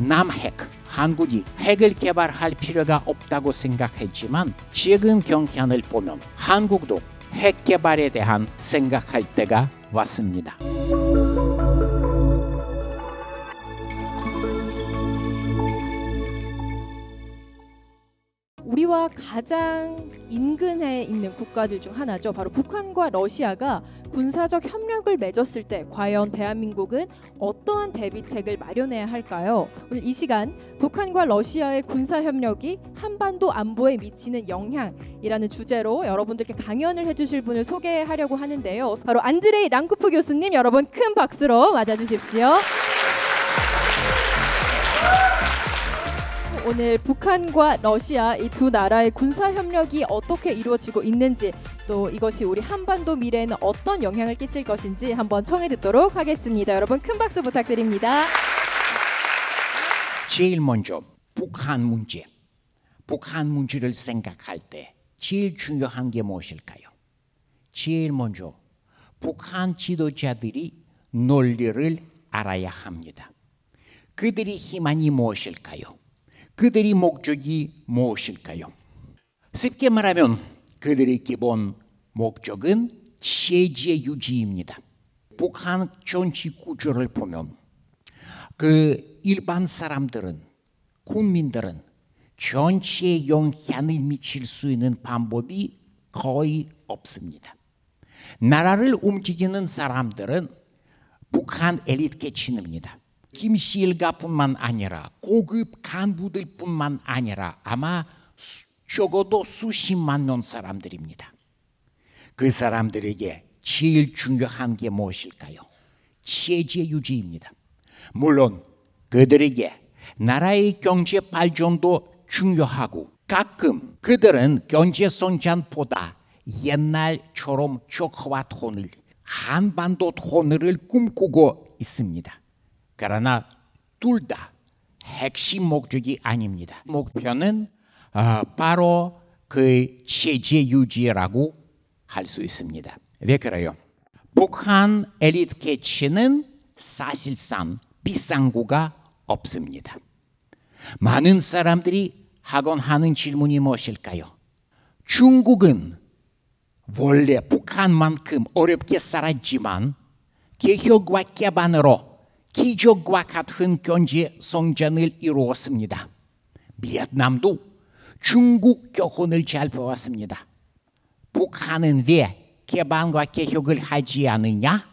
남핵, 한국이 핵을 개발할 필요가 없다고 생각했지만 지금 경향을 보면 한국도 핵 개발에 대한 생각할 때가 왔습니다. 중국과 가장 인근에 있는 국가들 중 하나죠. 바로 북한과 러시아가 군사적 협력을 맺었을 때 과연 대한민국은 어떠한 대비책을 마련해야 할까요? 오늘 이 시간 북한과 러시아의 군사 협력이 한반도 안보에 미치는 영향이라는 주제로 여러분들께 강연을 해주실 분을 소개하려고 하는데요. 바로 안드레이 랑쿠프 교수님 여러분 큰 박수로 맞아주십시오. 오늘 북한과 러시아 이 두 나라의 군사 협력이 어떻게 이루어지고 있는지 또 이것이 우리 한반도 미래에는 어떤 영향을 끼칠 것인지 한번 청해 듣도록 하겠습니다. 여러분 큰 박수 부탁드립니다. 제일 먼저 북한 문제, 북한 문제를 생각할 때 제일 중요한 게 무엇일까요? 제일 먼저 북한 지도자들이 논리를 알아야 합니다. 그들의 희망이 무엇일까요? 그들이 목적이 무엇일까요? 쉽게 말하면 그들의 기본 목적은 체제 유지입니다. 북한 정치 구조를 보면 그 일반 사람들은 국민들은 전체에 영향을 미칠 수 있는 방법이 거의 없습니다. 나라를 움직이는 사람들은 북한 엘리트 계층입니다. 김실가뿐만 아니라 고급 간부들뿐만 아니라 아마 적어도 수십만 명 사람들입니다. 그 사람들에게 제일 중요한 게 무엇일까요? 체제 유지입니다. 물론 그들에게 나라의 경제 발전도 중요하고 가끔 그들은 경제 성장보다 옛날처럼 적화 혼을 한반도 혼을 꿈꾸고 있습니다. 그러나 둘 다 핵심 목적이 아닙니다. 목표는 어, 바로 그 체제 유지라고 할 수 있습니다. 왜 그래요? 북한 엘리트 계층은 사실상 비싼 구가 없습니다. 많은 사람들이 하곤 하는 질문이 무엇일까요? 중국은 원래 북한만큼 어렵게 살았지만 개혁과 개방으로 기적과 같은 견지의 성전을 이루었습니다. 비트남도 중국 교훈을 잘 배웠습니다. 북한은 왜 개방과 개혁을 하지 않느냐?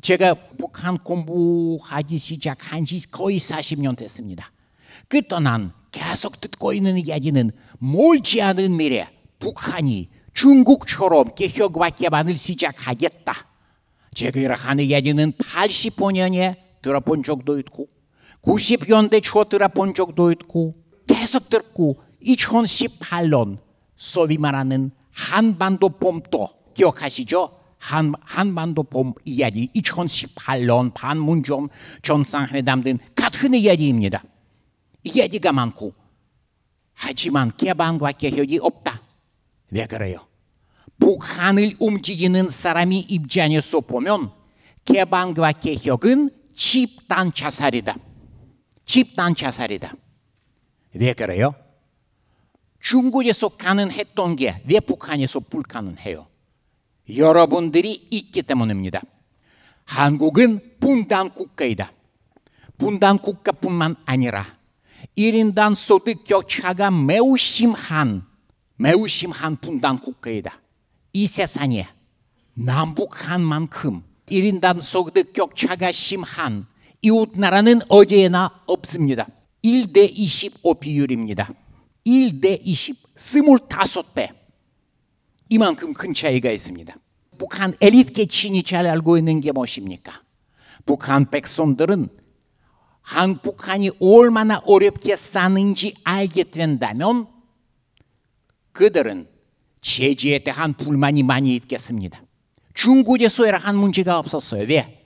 제가 북한 공부하기 시작한 지 거의 40년 됐습니다. 그동안 계속 듣고 있는 이야기는 멀지 않은 미래 북한이 중국처럼 개혁과 개방을 시작하겠다. 제가 하는 이야기는 85년에 들어본적도 있고 90년대 초 들어본적도 있고 계속 듣고 2018년 소위 말하는 한반도 봄도 기억하시죠? 한, 한반도 봄 이야기 2018년 반문점 정상회담 등 같은 이야기입니다. 이야기가 많고 하지만 개방과 개혁이 없다. 왜 그래요? 북한을 움직이는 사람이 입장에서 보면 개방과 개혁은 집단 자살이다. 집단 자살이다. 왜 그래요? 중국에서 가능했던 게 왜 북한에서 불가능해요? 여러분들이 있기 때문입니다. 한국은 분단 국가이다. 분단 국가뿐만 아니라 1인당 소득 격차가 매우 심한 매우 심한 분단 국가이다. 이 세상에 남북한만큼 1인당 소득 격차가 심한 이웃 나라는 어제나 없습니다. 1대 25 비율입니다. 1대 20, 25배. 이만큼 큰 차이가 있습니다. 북한 엘리트 계층이 잘 알고 있는 게 무엇입니까? 북한 백성들은 한 북한이 얼마나 어렵게 사는지 알게 된다면 그들은 제제에 대한 불만이 많이 있겠습니다. 중국에서 이러한 문제가 없었어요. 왜?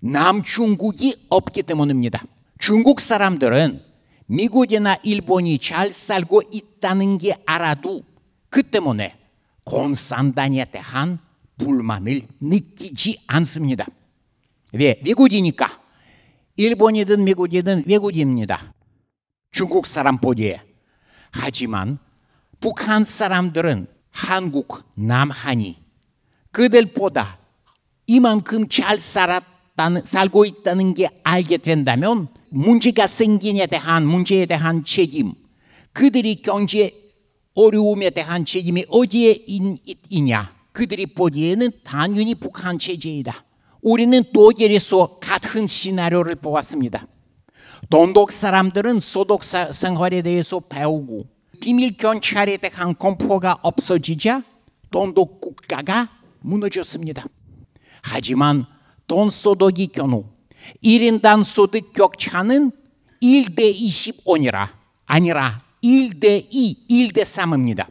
남중국이 없기 때문입니다. 중국 사람들은 미국이나 일본이 잘 살고 있다는 게 알아도 그 때문에 공산당에 대한 불만을 느끼지 않습니다. 왜? 외국이니까. 일본이든 미국이든 외국입니다. 중국 사람 보기에. 하지만 북한 사람들은 한국, 남한이 그들보다 이만큼 잘 살았다는, 살고 있다는 게 알게 된다면 문제가 생긴에 대한 문제에 대한 책임, 그들이 경제 어려움에 대한 책임이 어디에 있냐? 그들이 보기에는 당연히 북한 체제이다. 우리는 독일에서 같은 시나리오를 보았습니다. 돈독 사람들은 소독 생활에 대해서 배우고 비밀 경찰에 대한 공포가 없어지자 돈독 국가가 무너졌습니다. 하지만 돈소독이 경우 1인당 소득 격차는 1대 25이라 아니라 1대 2, 1대 3입니다.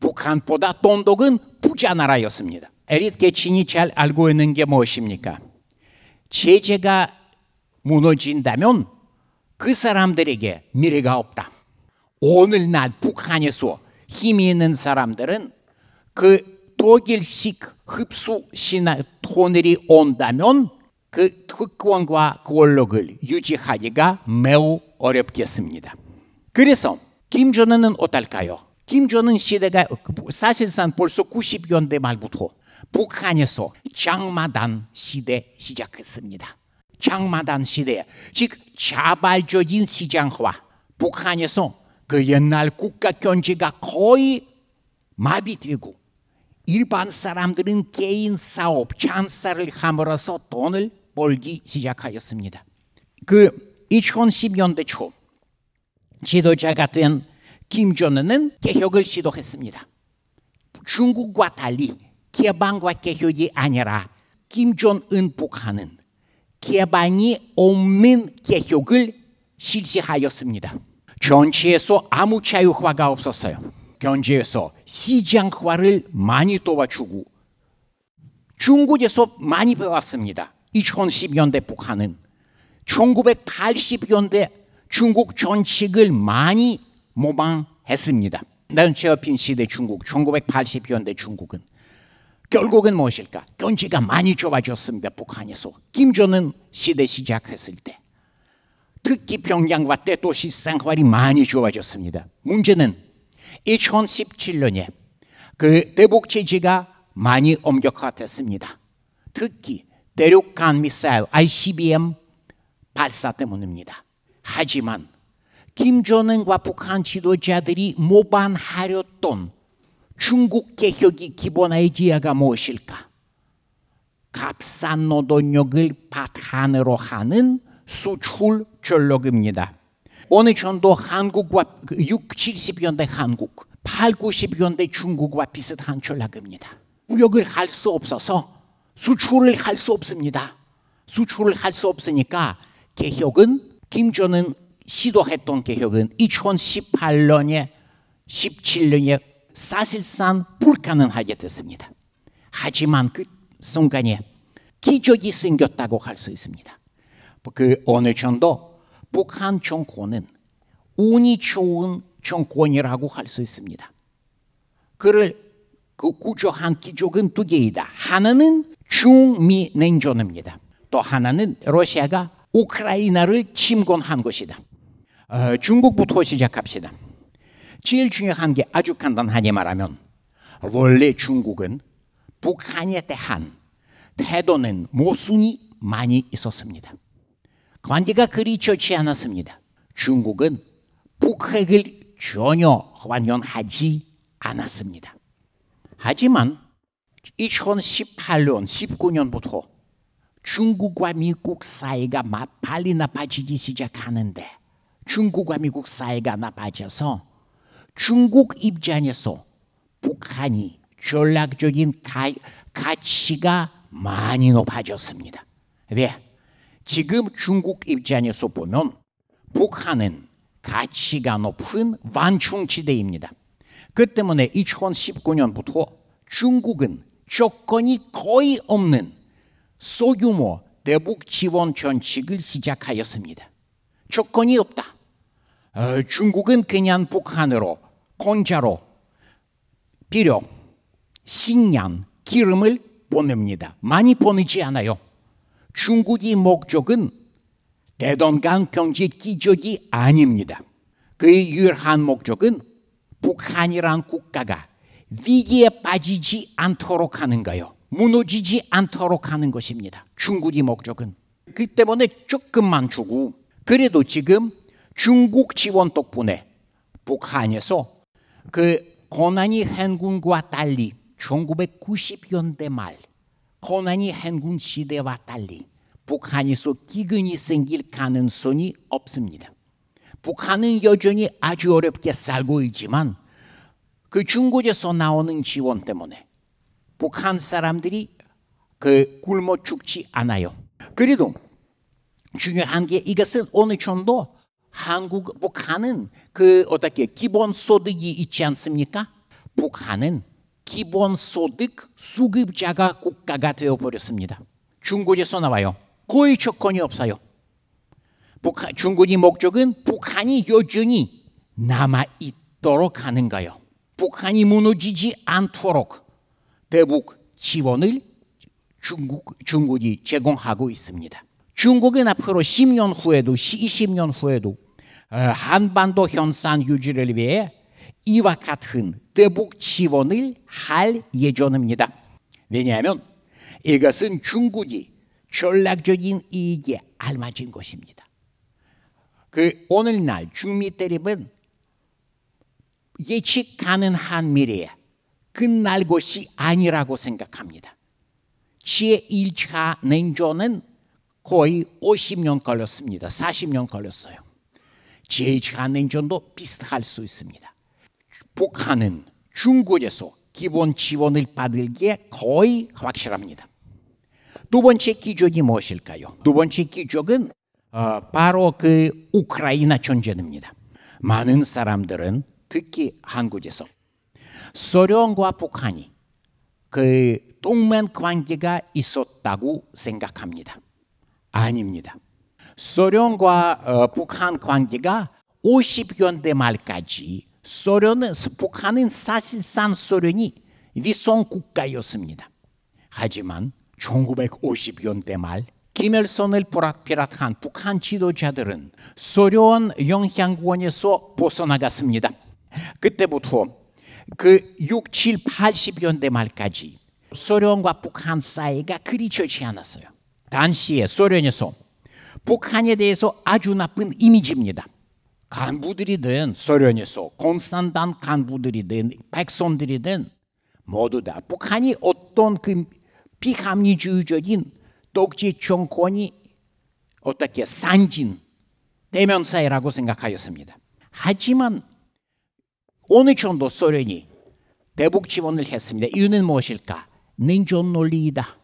북한보다 돈독은 부자 나라였습니다. 에릿 개친이 잘 알고 있는 게 무엇입니까? 제재가 무너진다면 그 사람들에게 미래가 없다. 오늘날 북한에서 힘이 있는 사람들은 그 독일식 흡수시나 토널이 온다면 그 특권과 권력을 유지하기가 매우 어렵겠습니다. 그래서 김정은은 어떨까요? 김정은 시대가 그 사실상 벌써 90년대 말부터 북한에서 장마단 시대 시작했습니다. 장마단 시대, 즉 자발적인 시장화. 북한에서 그 옛날 국가 경제가 거의 마비되고 일반 사람들은 개인 사업, 찬사를 함으로써 돈을 벌기 시작하였습니다. 그 2010년대 초 지도자가 된 김정은은 개혁을 시도했습니다. 중국과 달리 개방과 개혁이 아니라 김정은 북한은 개방이 없는 개혁을 실시하였습니다. 전체에서 아무 자유화가 없었어요. 경제에서 시장화를 많이 도와주고 중국에서 많이 배웠습니다. 2010년대 북한은 1980년대 중국 정책을 많이 모방했습니다. 런체핀 시대 중국, 1980년대 중국은 결국은 무엇일까? 경제가 많이 좁아졌습니다. 북한에서 김정은 시대 시작했을 때 특히 평양과 대도시 생활이 많이 좋아졌습니다. 문제는 2017년에 그 대북 체제가 많이 엄격화됐습니다. 특히 대륙간 미사일 ICBM 발사 때문입니다. 하지만 김정은과 북한 지도자들이 모반하려던 중국 개혁이 기본 아이디어가 무엇일까? 값싼 노동력을 바탕으로 하는 수출 전력입니다. 어느정도 한국과 6, 그 70년대 한국, 8, 90년대 중국과 비슷한 전략입니다. 무역을 할 수 없어서 수출을 할 수 없습니다. 수출을 할 수 없으니까 개혁은 김정은 시도했던 개혁은 2018년에 17년에 사실상 불가능하게 됐습니다. 하지만 그 순간에 기적이 생겼다고 할 수 있습니다. 그 어느 정도 북한 정권은 운이 좋은 정권이라고 할 수 있습니다. 그를 그 구조한 기적은 두 개이다. 하나는 중미 냉전입니다. 또 하나는 러시아가 우크라이나를 침공한 것이다. 어, 중국부터 시작합시다. 제일 중요한 게 아주 간단하게 말하면 원래 중국은 북한에 대한 태도는 모순이 많이 있었습니다. 관계가 그리 좋지 않았습니다. 중국은 북핵을 전혀 환영하지 않았습니다. 하지만 2018년, 19년부터 중국과 미국 사이가 빨리 나빠지기 시작하는데 중국과 미국 사이가 나빠져서 중국 입장에서 북한이 전략적인 가, 가치가 많이 높아졌습니다. 왜? 지금 중국 입장에서 보면 북한은 가치가 높은 완충지대입니다. 그 때문에 2019년부터 중국은 조건이 거의 없는 소규모 대북 지원 전칙을 시작하였습니다. 조건이 없다. 어, 중국은 그냥 북한으로 공짜로 비료, 식량, 기름을 보냅니다. 많이 보내지 않아요. 중국이 목적은 대동강 경제 기적이 아닙니다. 그의 유일한 목적은 북한이란 국가가 위기에 빠지지 않도록 하는 거요. 무너지지 않도록 하는 것입니다. 중국이 목적은. 그 때문에 조금만 주고 그래도 지금 중국 지원 덕분에 북한에서 그 고난이 행군과 달리 1990년대 말 코난이 행군 시대와 달리 북한에서 기근이 생길 가능성이 없습니다. 북한은 여전히 아주 어렵게 살고 있지만 그 중국에서 나오는 지원 때문에 북한 사람들이 그 굶어 죽지 않아요. 그래도 중요한 게 이것은 어느 정도 한국 북한은 그 어떻게 기본 소득이 있지 않습니까? 북한은 기본소득 수급자가 국가가 되어버렸습니다. 중국에서 나와요. 거의 조건이 없어요. 북한, 중국의 목적은 북한이 여전히 남아있도록 하는 거예요. 북한이 무너지지 않도록 대북 지원을 중국, 중국이 제공하고 있습니다. 중국은 앞으로 10년 후에도 20년 후에도 어, 한반도 현상 유지를 위해 이와 같은 대북 지원을 할 예정입니다. 왜냐하면 이것은 중국이 전략적인 이익에 알맞은 것입니다. 그 오늘날 중미 대립은 예측 가능한 미래에 끝날 것이 아니라고 생각합니다. 제1차 냉전은 거의 50년 걸렸습니다. 40년 걸렸어요. 제2차 냉전도 비슷할 수 있습니다. 북한은 중국에서 기본 지원을 받을 게 거의 확실합니다. 두 번째 기적이 무엇일까요? 두 번째 기적은 어, 바로 그 우크라이나 전쟁입니다. 많은 사람들은 특히 한국에서 소련과 북한이 그 동맹 관계가 있었다고 생각합니다. 아닙니다. 소련과 어, 북한 관계가 50년대 말까지 소련은 북한은 사실상 소련이 위성국가였습니다. 하지만 1950년대 말 김일성을 비롯한 북한 지도자들은 소련 영향권에서 벗어나갔습니다. 그때부터 그 6, 7, 80년대 말까지 소련과 북한 사이가 그리 좋지 않았어요. 당시에 소련에서 북한에 대해서 아주 나쁜 이미지입니다. 간부들이든 소련에서 공산당 간부들이든 백성들이든 모두 다 북한이 어떤 그 비합리주의적인 독재 정권이 어떻게 산진 대면사이라고 생각하였습니다. 하지만 어느 정도 소련이 대북 지원을 했습니다. 이유는 무엇일까? 냉전 논리이다.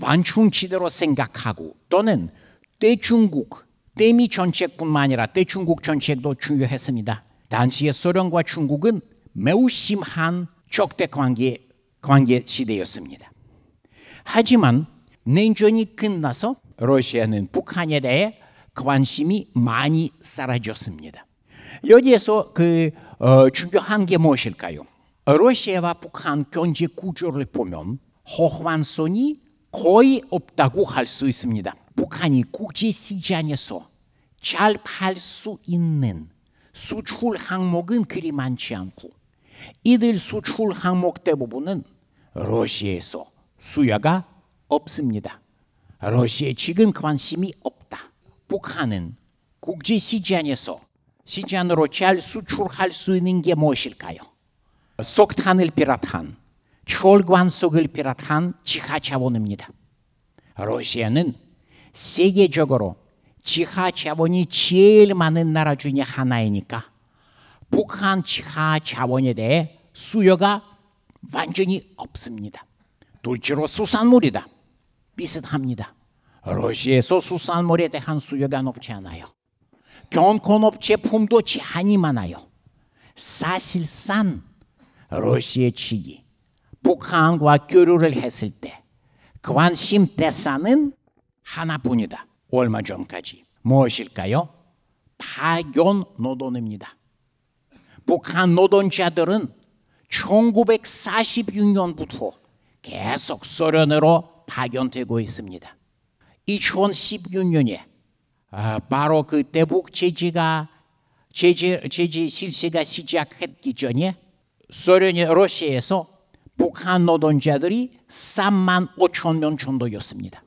완충치대로 생각하고 또는 대중국 때미 전책뿐만 아니라 대중국 전책도 중요했습니다. 당시의 소련과 중국은 매우 심한 적대 관계, 관계 시대였습니다. 하지만 냉전이 끝나서 러시아는 북한에 대해 관심이 많이 사라졌습니다. 여기에서 그 어, 중요한 게 무엇일까요? 러시아와 북한 경제 구조를 보면 호환성이 거의 없다고 할 수 있습니다. 북한이 국제 시장에서 잘팔 수 있는 수출 항목은 그리 많지 않고 이들 수출 항목 대부분은 러시아에서 수요가 없습니다. 러시아 지금 관심이 없다. 북한은 국제 시장에서 시장으로 잘 수출할 수 있는 게 무엇일까요? 석탄을 비롯한 철광석을 비롯한 지하 자원입니다. 러시아는 세계적으로 지하 자원이 제일 많은 나라 중에 하나이니까 북한 지하 자원에 대해 수요가 완전히 없습니다. 둘째로 수산물이다. 비슷합니다. 러시아에서 수산물에 대한 수요가 높지 않아요. 경건업 제품도 제한이 많아요. 사실상 러시아 측이 북한과 교류를 했을 때 관심 대상은 하나뿐이다. 얼마 전까지 무엇일까요? 파견 노동입니다. 북한 노동자들은 1946년부터 계속 소련으로 파견되고 있습니다. 2016년에 아, 바로 그때 북제지가 제지, 제지 실시가 시작했기 전에 소련이 러시아에서 북한 노동자들이 3만 5천 명 정도였습니다.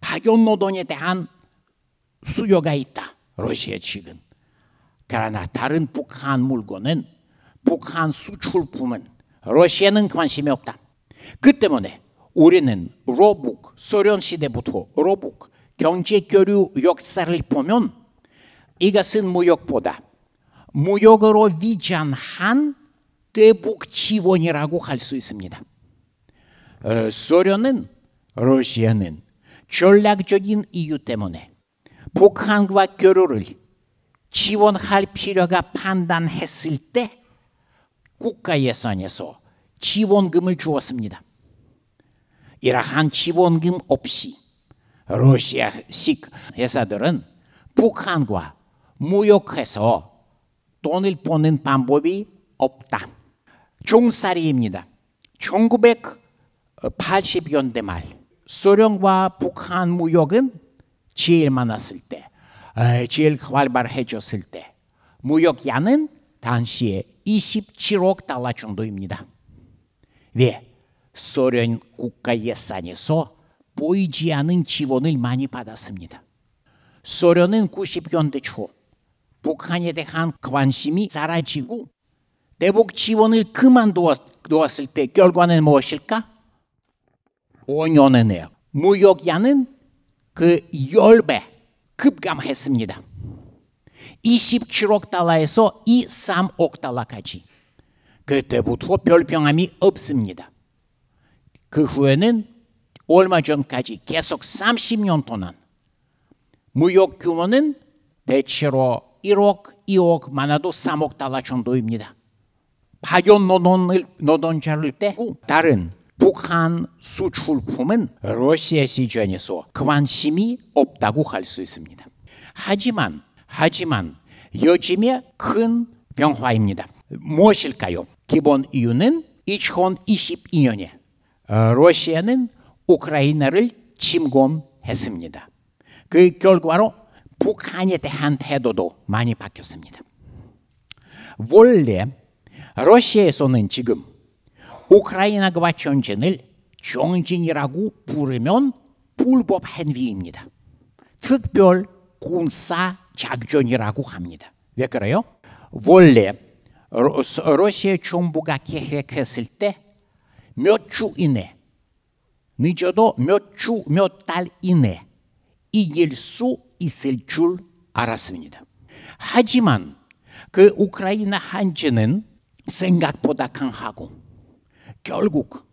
파견 노동에 대한 수요가 있다. 러시아 측은. 그러나 다른 북한 물건은 북한 수출품은 러시아는 관심이 없다. 그 때문에 우리는 로북, 소련 시대부터 로북, 경제 교류 역사를 보면 이것은 무역보다 무역으로 위장한 대북 지원이라고 할 수 있습니다. 어, 소련은 러시아는 전략적인 이유 때문에 북한과 교류를 지원할 필요가 판단했을 때 국가 예산에서 지원금을 주었습니다. 이러한 지원금 없이 러시아식 회사들은 북한과 무역해서 돈을 버는 방법이 없다. 종살이입니다. 1980년대 말 소련과 북한 무역은 제일 많았을 때, 제일 활발해졌을 때 무역량은 당시에 27억 달러 정도입니다. 왜? 네, 소련 국가 예산에서 보이지 않은 지원을 많이 받았습니다. 소련은 90년대 초 북한에 대한 관심이 사라지고 대북 지원을 그만두었을 때 결과는 무엇일까? 5년의 내역. 무역야는 그 열배 급감했습니다. 27억 달러에서 23억 달러까지. 그때부터 별병함이 없습니다. 그 후에는 얼마 전까지 계속 30년 동안 무역 규모는 대체로 1억, 2억, 많아도 3억 달러 정도입니다. 파견 노동을, 노동자를 빼 다른 북한 수출품은 러시아 시장에서 관심이 없다고 할 수 있습니다. 하지만 하지만 요즘에 큰 변화입니다. 무엇일까요? 기본 이유는 2022년에 러시아는 우크라이나를 침공했습니다. 그 결과로 북한에 대한 태도도 많이 바뀌었습니다. 원래 러시아에서는 지금 우크라이나가 전쟁을 정진이라고 부르면 불법행 위입니다. 특별 군사 작전이라고 합니다. 왜 그래요? 원래 러시아 정부가 계획했을 때몇주 이내, 늦어도 몇 주, 몇달 이내 이길 수 있을 줄 알았습니다. 하지만 그 우크라이나 한지는 생각보다 강하고 결국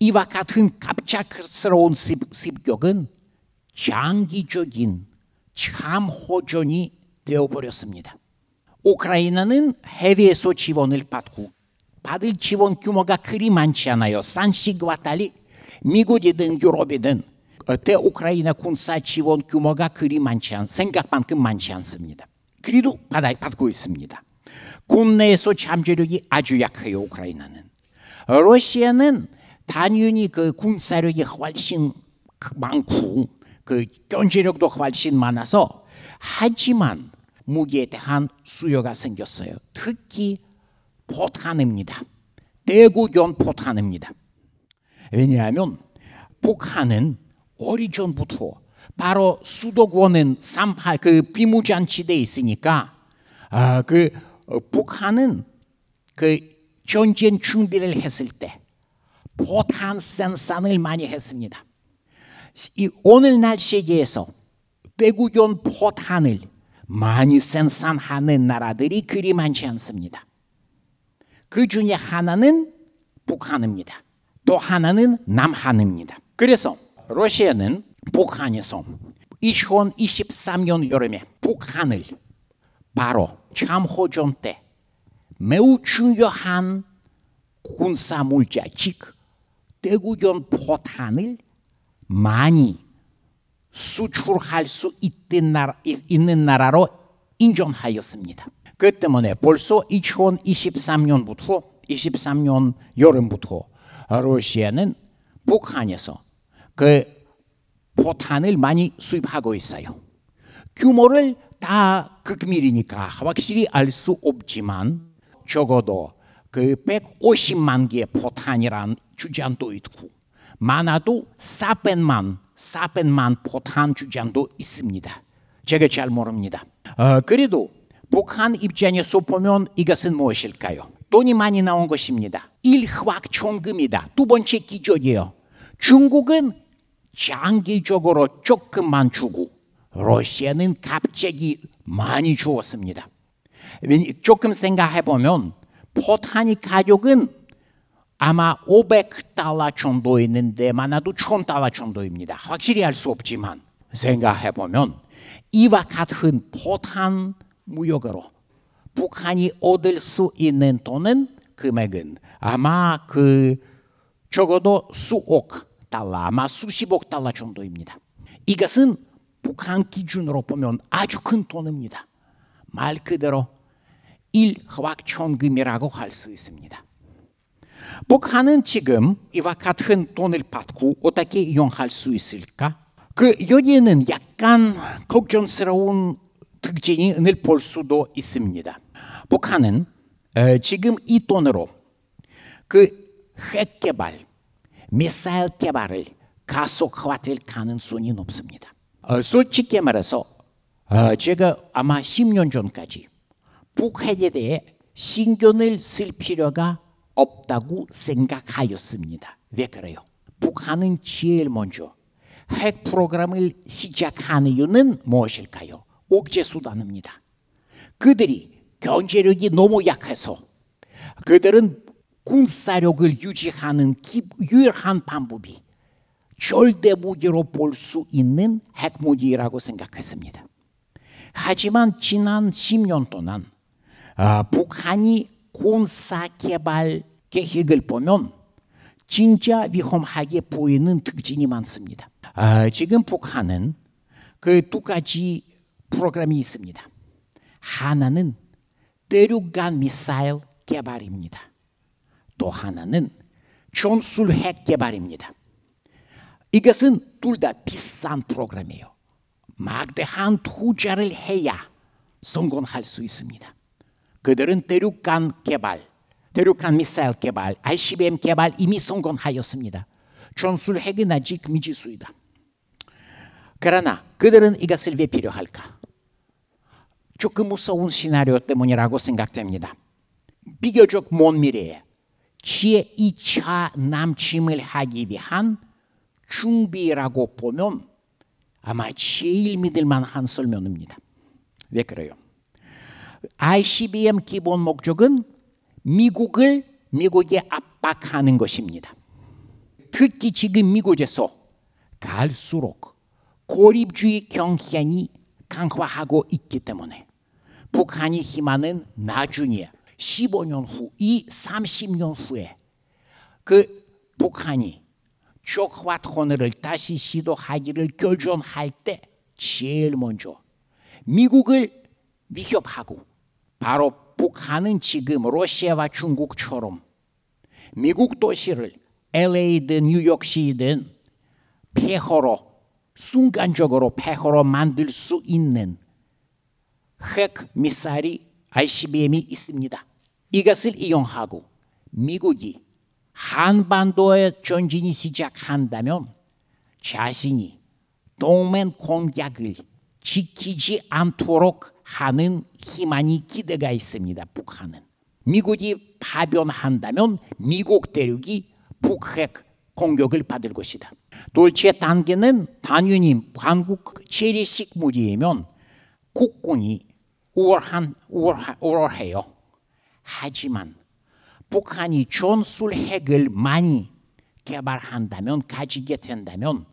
이와 같은 갑작스러운 습격은 장기적인 참호전이 되어버렸습니다. 우크라이나는 해외에서 지원을 받고 받을 지원 규모가 그리 많지 않아요. 산식과 달리 미국이든 유럽이든 대 우크라이나 군사 지원 규모가 그리 많지 않, 생각만큼 많지 않습니다. 그래도 받아, 받고 있습니다. 국내에서 잠재력이 아주 약해요, 우크라이나는. 러시아는 단연히 그 군사력이 훨씬 많고 그 경제력도 훨씬 많아서 하지만 무기에 대한 수요가 생겼어요. 특히 포탄입니다. 대구견 포탄입니다. 왜냐하면 북한은 오리전부터 바로 수도권은 삼하 그비무장지대 있으니까 아, 그 어, 북한은 그 전재 준비를 했을 때 포탄 생산을 많이 했습니다. 이 오늘날 세계에서 외국용 포탄을 많이 생산하는 나라들이 그리 많지 않습니다. 그 중에 하나는 북한입니다. 또 하나는 남한입니다. 그래서 러시아는 북한에서 2023년 여름에 북한을 바로 참호전 때 매우 중요한 군사 물자 h 대구 n 포탄을 많이 수출 할수 있는 나라, 있는 나라로 인정하였습니다. 그 때문에 벌써 2023년부터 23년 여름부터 러시아는 북한에서 그 포탄을 많이 수입하고 있어요. 규모를 다 극밀이니까 확실히 알 수 없지만 적어도 그 150만 개의 포탄이란 주장도 있고 많아도 400만 400만 포탄 주장도 있습니다. 제가 잘 모릅니다. 어, 그래도 북한 입장에서 보면 이것은 무엇일까요? 돈이 많이 나온 것입니다. 일확천금이다. 두 번째 기적이요 중국은 장기적으로 조금만 주고 러시아는 갑자기 많이 주었습니다. 조금 생각해 보면 포탄이 가격은 아마 500달러 정도 있는데 많아도 1000달러 정도입니다. 확실히 알 수 없지만 생각해 보면 이와 같은 포탄 무역으로 북한이 얻을 수 있는 돈은 금액은 아마 그 적어도 수억 달러, 아마 수십억 달러 정도입니다. 이것은 북한 기준으로 보면 아주 큰 돈입니다. 말 그대로 일확천금이라고 할 수 있습니다. 북한은 지금 이와 같은 돈을 받고 어떻게 이용할 수 있을까? 그 여기에는 약간 걱정스러운 특징을 볼 수도 있습니다. 북한은 지금 이 돈으로 그 핵 개발, 미사일 개발을 가속화될 가능성이 높습니다. 어, 솔직히 말해서 어, 제가 아마 10년 전까지 북한에 대해 신경을 쓸 필요가 없다고 생각하였습니다. 왜 그래요? 북한은 제일 먼저 핵 프로그램을 시작한 이유는 무엇일까요? 억제 수단입니다. 그들이 경제력이 너무 약해서 그들은 군사력을 유지하는 유일한 방법이 절대 무기로 볼 수 있는 핵무기라고 생각했습니다. 하지만 지난 10년 동안 아, 북한이 군사 개발 계획을 보면 진짜 위험하게 보이는 특징이 많습니다. 아, 지금 북한은 그 두 가지 프로그램이 있습니다. 하나는 대륙간 미사일 개발입니다. 또 하나는 전술핵 개발입니다. 이것은 둘 다 비싼 프로그램이에요. 막대한 투자를 해야 성공할 수 있습니다. 그들은 대륙간 개발, 대륙간 미사일 개발, ICBM 개발 이미 성공하였습니다. 전술핵은 아직 미지수이다. 그러나 그들은 이것을 왜 필요할까? 조금 그 무서운 시나리오 때문이라고 생각됩니다. 비교적 먼 미래에 지에 2차 남침을 하기 위한 준비라고 보면 아마 제일 믿을 만한 설명입니다. 왜 그래요? ICBM 기본 목적은 미국을 미국에 압박하는 것입니다. 특히 지금 미국에서 갈수록 고립주의 경향이 강화하고 있기 때문에 북한의 희망은 나중에 15년 후, 이 30년 후에 그 북한이 적화혼을 다시 시도하기를 결정할 때 제일 먼저 미국을 위협하고 바로 북한은 지금 러시아와 중국처럼 미국 도시를 LA든 뉴욕시든 폐허로 순간적으로 폐허로 만들 수 있는 핵 미사일이 ICBM이 있습니다. 이것을 이용하고 미국이 한반도에 전진이 시작한다면 자신이 동맹 공격을 지키지 않도록 하는 희망이 기대가 있습니다. 북한은. 미국이 파변한다면 미국 대륙이 북핵 공격을 받을 것이다. 둘째 단계는 단연히 한국 체리식 무리이면 국군이 우월한 우월해요 하지만 북한이 전술핵을 많이 개발한다면 가지게 된다면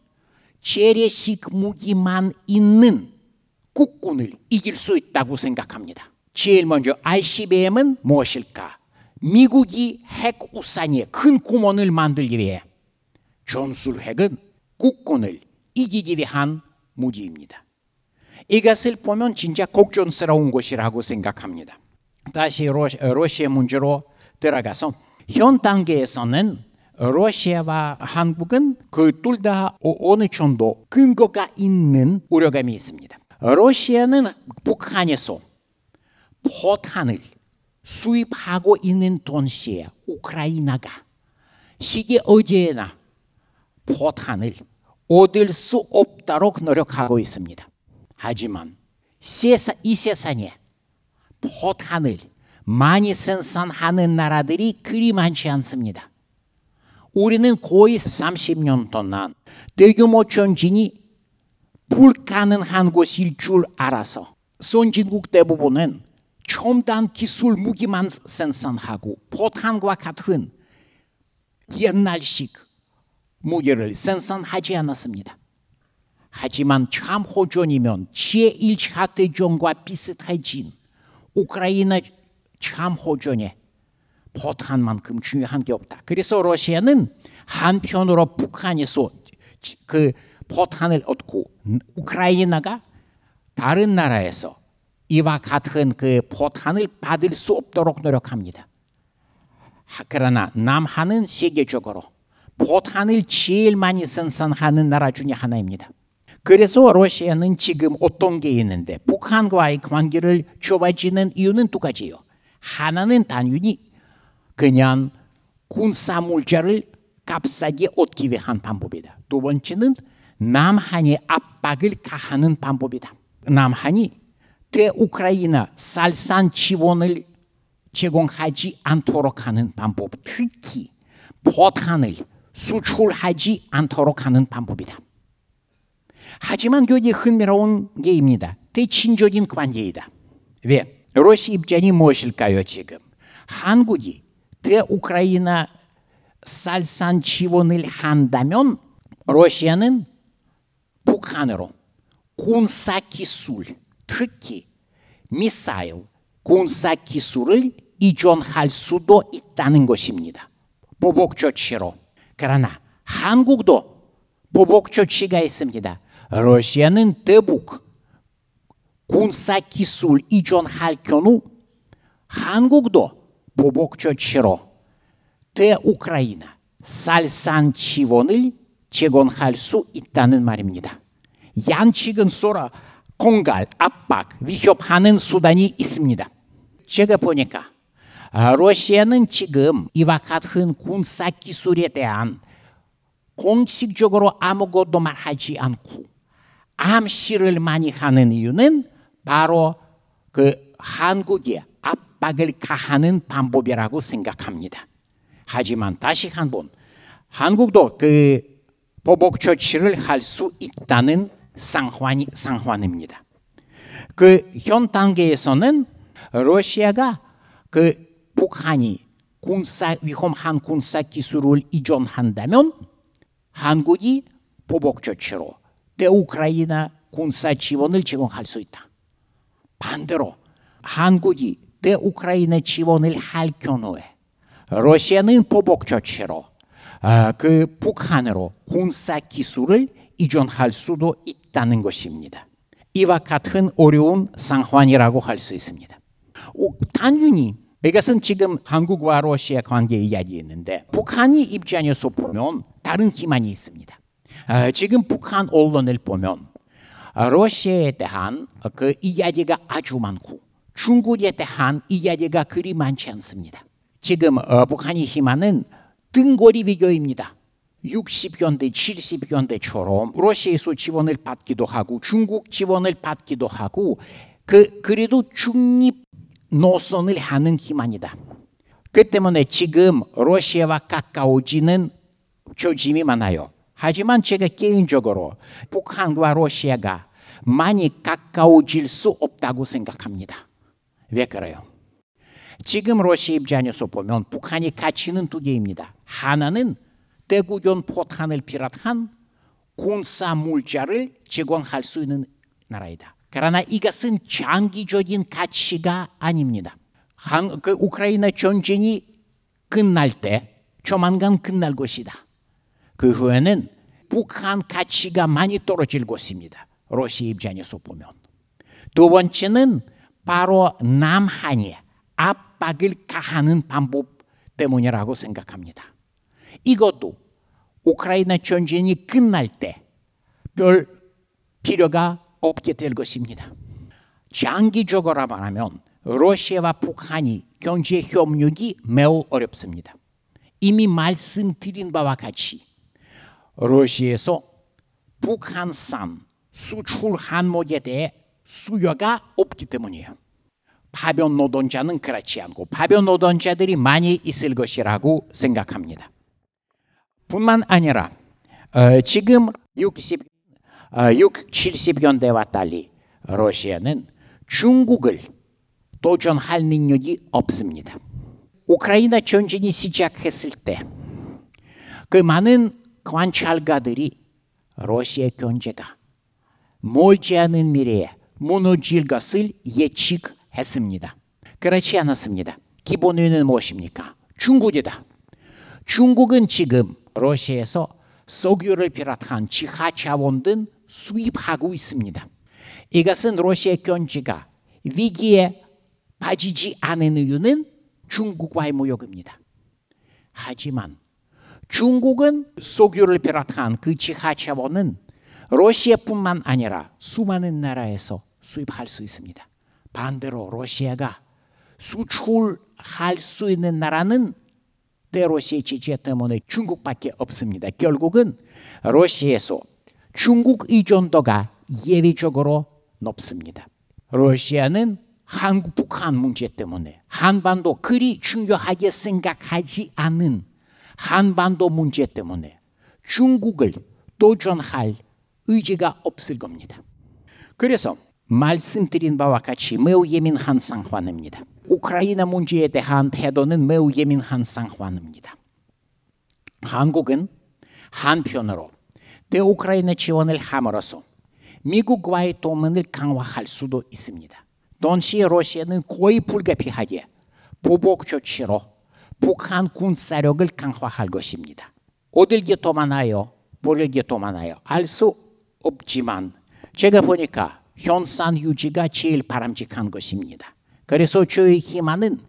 체리식 무기만 있는 국군을 이길 수 있다고 생각합니다. 제일 먼저 ICBM은 무엇일까? 미국이 핵우산이큰 구멍을 만들기 위해 전술 핵은 국군을 이기기 위한 무기입니다. 이것을 보면 진짜 걱정스러운 것이라고 생각합니다. 다시 러시아 어, 문제로 들어가서 현 단계에서는 러시아와 한국은 그 둘 다 어느 정도 근거가 있는 우려감이 있습니다. 러시아는 북한에서 포탄을 수입하고 있는 동시에 우크라이나가 시계 어제나 포탄을 얻을 수 없도록 노력하고 있습니다. 하지만 세사, 이 세상에 포탄을 많이 생산하는 나라들이 그리 많지 않습니다. 우리는 거의 30년 동안 대규모 전진이 불가능한 것일 줄 알아서 손진국 대부분은 첨단 기술 무기만 생산하고 포탄과 같은 옛날식 무기를 생산하지 않았습니다. 하지만 참호전이면 제1차 대전과 비슷해진 우크라이나 참호전에 포탄만큼 중요한 게 없다. 그래서 러시아는 한편으로 북한에서 그 포탄을 얻고 음, 우크라이나가 다른 나라에서 이와 같은 그 포탄을 받을 수 없도록 노력합니다. 그러나 남한은 세계적으로 포탄을 제일 많이 생산하는 나라 중에 하나입니다. 그래서 러시아는 지금 어떤 게 있는데 북한과의 관계를 좁아지는 이유는 두가지요 하나는 단순히 그냥 군사 물자를 값싸게 얻기 위한 방법이다. 두 번째는 남한이 압박을 가하는 방법이다. 남한이 대우크라이나 살산 지원을 제공하지 않도록 하는 방법, 특히 포탄을 수출하지 않도록 하는 방법이다. 하지만 여기 흥미로운 게입니다. 대친조인 관계이다. 왜? 러시아 입장이 무엇일까요 지금? 한국이 대우크라이나 살산 지원을 한다면 러시아는 х а м е р у Кунсакисуль, Тхыки, 미사일 군사기술을 이전할 수도 있다는 것입니다. 보복 조치로. 그러나 한국도 보복 조치가 있습니다. 러시아는 대북 군사기술 이전할 경우 한국도 보복 조치로 대우크라이나 살상 지원을 제공할 수 있다는 말입니다. 양측은 쏘라 공갈, 압박, 위협하는 수단이 있습니다. 제가 보니까 러시아는 지금 이와 같은 군사 기술에 대한 공식적으로 아무것도 말하지 않고 암시를 많이 하는 이유는 바로 그 한국에 압박을 가하는 방법이라고 생각합니다. 하지만 다시 한번 한국도 그 보복 조치를 할 수 있다는 상환이 상황입니다. 그 현단계에서는 러시아가 그 북한이 군사 위험한 군사 기술을 이전한다면 한국이 보복 조치로 대우크라이나 군사 지원을 제공할 수 있다. 반대로 한국이 대우크라이나 지원을 할 경우에 러시아는 보복 조치로 아, 그 북한으로 군사 기술을 이전할 수도 있다. 있다는 것입니다. 이와 같은 어려운 상황이라고 할 수 있습니다. 단순히 이것은 지금 한국과 러시아 관계 이야기였는데 북한이 입장에서 보면 다른 기만이 있습니다. 아, 지금 북한 언론을 보면 러시아에 대한 그 이야기가 아주 많고 중국에 대한 이야기가 그리 많지 않습니다. 지금 어, 북한이 희망은 등거리 비교입니다. 60년대, 70년대처럼 러시아에서 지원을 받기도 하고 중국 지원을 받기도 하고 그, 그래도 중립 노선을 하는 기만이다. 그 때문에 지금 러시아와 가까워지는 조짐이 많아요. 하지만 제가 개인적으로 북한과 러시아가 많이 가까워질 수 없다고 생각합니다. 왜 그래요? 지금 러시아 입장에서 보면 북한이 가치는 두 개입니다. 하나는 대구견 포탄을 비롯한 군사 물자를 제공할 수 있는 나라이다. 그러나 이것은 장기적인 가치가 아닙니다. 한, 그 우크라이나 전쟁이 끝날 때 조만간 끝날 것이다. 그 후에는 북한 가치가 많이 떨어질 것입니다. 러시아 입장에서 보면. 두 번째는 바로 남한이 압박을 가하는 방법 때문이라고 생각합니다. 이것도 우크라이나 전쟁이 끝날 때 별 필요가 없게 될 것입니다. 장기적으로 말하면 러시아와 북한이 경제 협력이 매우 어렵습니다. 이미 말씀드린 바와 같이 러시아에서 북한산 수출 항목에 대해 수요가 없기 때문이에요. 파병 노동자는 그렇지 않고 파병 노동자들이 많이 있을 것이라고 생각합니다. 뿐만 아니라 어, 지금 60, 어, 6, 70년대와 달리 러시아는 중국을 도전할 능력이 없습니다. 우크라이나 전쟁이 시작했을 때그 많은 관찰가들이 러시아 경제가 멀지 않은 미래에 무너질 것을 예측했습니다. 그렇지 않았습니다. 기본에는 무엇입니까? 중국이다. 중국은 지금 러시아에서 석유를 비롯한 지하 자원등 수입하고 있습니다. 이것은 러시아 경제가 위기에 빠지지 않은 이유는 중국과의 무역입니다. 하지만 중국은 석유를 비롯한 그 지하 자원은 러시아뿐만 아니라 수많은 나라에서 수입할 수 있습니다. 반대로 러시아가 수출할 수 있는 나라는 때 러시아에 지지 때문에 중국밖에 없습니다. 결국은 러시아에서 중국 의존도가 예외적으로 높습니다. 러시아는 한국 북한 문제 때문에 한반도 그리 중요하게 생각하지 않은 한반도 문제 때문에 중국을 도전할 의지가 없을 겁니다. 그래서 말씀드린 바와 같이 매우 예민한 상황입니다. 우크라이나 문제에 대한 태도는 매우 예민한 상황입니다. 한국은 한편으로 대우크라이나 지원을 함으로써 미국과의 동맹을 강화할 수도 있습니다. 동시에 러시아는 거의 불가피하게 보복 조치로 북한 군사력을 강화할 것입니다. 어딜게 도망하여 버릴게 도망하여 알수 없지만 제가 보니까 현상 유지가 제일 바람직한 것입니다. 그래서 저의 희망은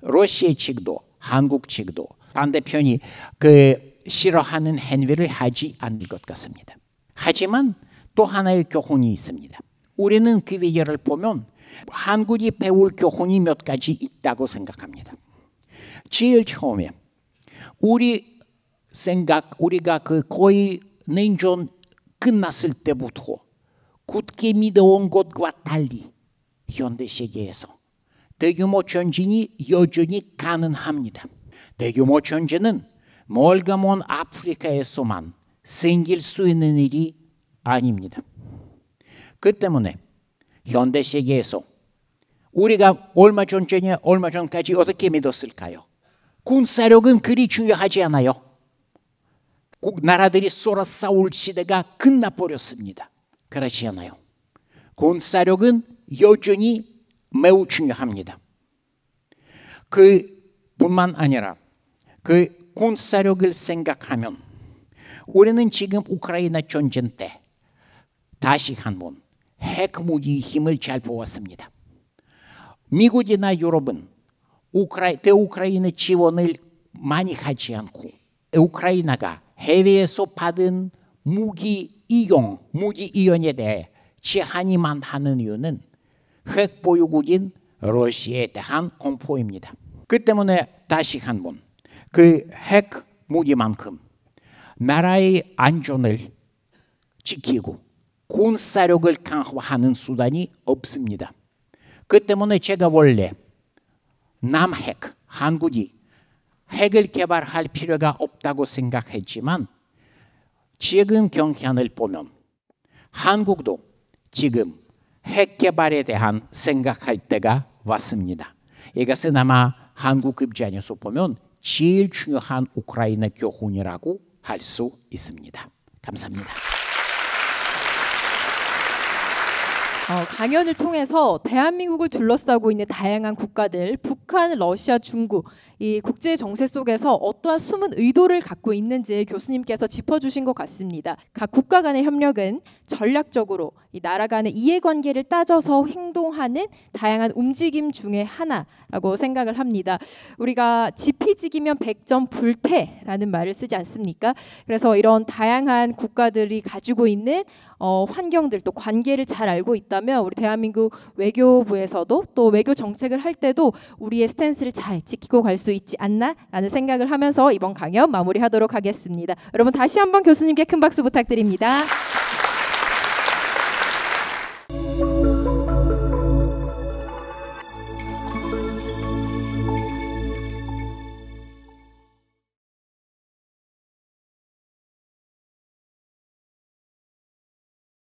러시아 측도 한국 측도 반대편이 그 싫어하는 행위를 하지 않을 것 같습니다. 하지만 또 하나의 교훈이 있습니다. 우리는 그 위기를 보면 한국이 배울 교훈이 몇 가지 있다고 생각합니다. 제일 처음에 우리 생각 우리가 그 거의 냉전 끝났을 때부터 굳게 믿어온 것과 달리 현대 세계에서 대규모 전진이 여전히 가능합니다. 대규모 전쟁은 멀가 먼 아프리카에서만 생길 수 있는 일이 아닙니다. 그 때문에 현대 세계에서 우리가 얼마 전전에 얼마 전까지 어떻게 믿었을까요? 군사력은 그리 중요하지 않아요. 꼭 나라들이 쏘라 싸울 시대가 끝나버렸습니다. 그렇지 않아요. 군사력은 여전히 매우 중요합니다. 그 뿐만 아니라 그 군사력을 생각하면 우리는 지금 우크라이나 전쟁 때 다시 한번 핵무기 힘을 잘 보았습니다. 미국이나 유럽은 우크라이, 우크라이나 지원을 많이 하지 않고 우크라이나가 해외에서 받은 무기 이용, 무기 이용에 대해 제한이만 하는 이유는 핵 보유국인 러시아에 대한 공포입니다. 그 때문에 다시 한번 그 핵 무기만큼 나라의 안전을 지키고 군사력을 강화하는 수단이 없습니다. 그 때문에 제가 원래 남핵, 한국이 핵을 개발할 필요가 없다고 생각했지만 지금 경향을 보면 한국도 지금 핵 개발에 대한 생각할 때가 왔습니다. 이것은 아마 한국 입장에서 보면 제일 중요한 우크라이나 교훈이라고 할 수 있습니다. 감사합니다. 어, 강연을 통해서 대한민국을 둘러싸고 있는 다양한 국가들, 북한, 러시아, 중국 이 국제 정세 속에서 어떠한 숨은 의도를 갖고 있는지 교수님께서 짚어주신 것 같습니다. 각 국가 간의 협력은 전략적으로 이 나라 간의 이해관계를 따져서 행동하는 다양한 움직임 중의 하나라고 생각을 합니다. 우리가 지피지기면 백점 불태라는 말을 쓰지 않습니까? 그래서 이런 다양한 국가들이 가지고 있는 어, 환경들 또 관계를 잘 알고 있다면 우리 대한민국 외교부에서도 또 외교 정책을 할 때도 우리의 스탠스를 잘 지키고 갈 수 있지 않나라는 생각을 하면서 이번 강연 마무리하도록 하겠습니다. 여러분 다시 한번 교수님께 큰 박수 부탁드립니다.